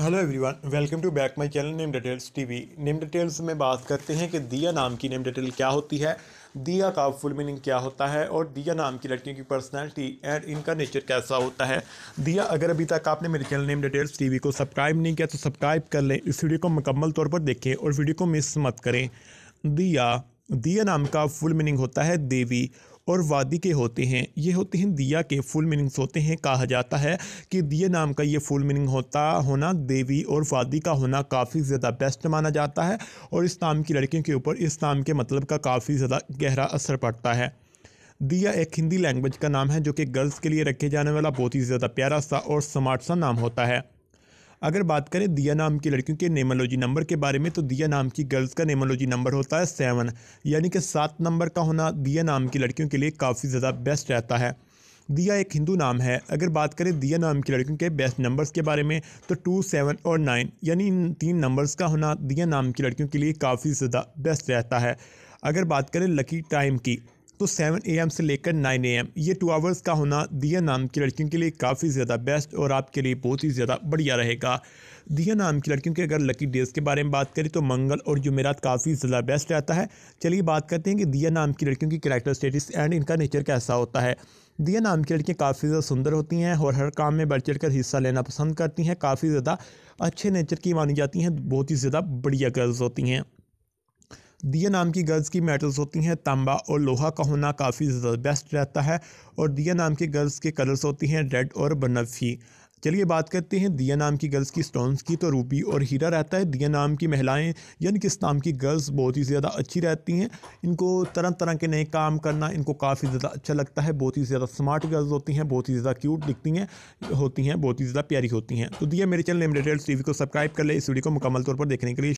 hello everyone welcome to back my channel name details TV name details में बात करते हैं कि दिया नाम की नेम डिटेल क्या होती है दिया का फुल मीनिंग क्या होता है और दिया नाम की लड़कियों की पर्सनालिटी एंड इनका नेचर कैसा होता है दिया अगर अभी तक आपने मेरे चैनल नेम डिटेल्स टीवी को सब्सक्राइब नहीं किया तो सब्सक्राइब कर लें इस वीडियो को मुकम्मल तौर पर देखें और वीडियो को मिस मत करें दिया दिया नाम का फुल मीनिंग होता है देवी और वादी के होते हैं ये होते हैं दिया के फुल मीनिंग्स होते हैं कहा जाता है कि दिया नाम का ये फुल मीनिंग होता होना देवी और वादी का होना काफ़ी ज़्यादा बेस्ट माना जाता है और इस नाम की लड़कियों के ऊपर इस नाम के मतलब का काफ़ी ज़्यादा गहरा असर पड़ता है दिया एक हिंदी लैंग्वेज का नाम है जो कि गर्ल्स के लिए रखे जाने वाला बहुत ही ज़्यादा प्यारा सा और स्मार्ट सा नाम होता है अगर बात करें दिया नाम की लड़कियों के नेमोलॉजी नंबर के बारे में तो दिया नाम की गर्ल्स का नेमोलॉजी नंबर होता है सेवन यानी कि सात नंबर का होना दिया नाम की लड़कियों के लिए काफ़ी ज़्यादा बेस्ट रहता है दिया एक हिंदू नाम है अगर बात करें दिया नाम की लड़कियों के बेस्ट नंबर्स के बारे में तो टू सेवन और नाइन यानी इन तीन नंबर्स का होना दिया नाम की लड़कियों के लिए काफ़ी ज़्यादा बेस्ट रहता है अगर बात करें लकी टाइम की तो सेवन एम से लेकर नाइन एम ये टू आवर्स का होना दिया नाम की लड़कियों के लिए काफ़ी ज़्यादा बेस्ट और आपके लिए बहुत ही ज़्यादा बढ़िया रहेगा दिया नाम की लड़कियों के अगर लकी डेज़ के बारे में बात करें तो मंगल और जुमेरात काफ़ी ज़्यादा बेस्ट रहता है चलिए बात करते हैं कि दिया नाम की लड़कियों की करैक्टर स्टेटस एंड इनका नेचर कैसा होता है दिया नाम की लड़कियाँ काफ़ी ज़्यादा सुंदर होती हैं और हर काम में बढ़ चढ़ कर हिस्सा लेना पसंद करती हैं काफ़ी ज़्यादा अच्छे नेचर की मानी जाती हैं बहुत ही ज़्यादा बढ़िया गर्ल्स होती हैं दिया नाम की गर्ल्स की मेटल्स होती हैं तांबा और लोहा का होना काफ़ी ज़्यादा बेस्ट रहता है और दिया नाम की गर्ल्स के कलर्स होती हैं रेड और बनफी चलिए बात करते हैं दिया नाम की गर्ल्स की स्टोन्स की तो रूबी और हीरा रहता है दिया नाम की महिलाएं यानी कि इस नाम की गर्ल्स बहुत ही ज़्यादा अच्छी रहती हैं इनको तरह तरह के नए काम करना इनको काफ़ी ज़्यादा अच्छा लगता है बहुत ही ज़्यादा स्मार्ट गर्ल्स होती हैं बहुत ही ज़्यादा क्यूट दिखती हैं होती हैं बहुत ही ज़्यादा प्यारी होती हैं तो दिया मेरे चैनल डिटेल्स टी को सब्सक्राइब कर ले इस वीडियो को मुकम्मल तौर पर देखने के लिए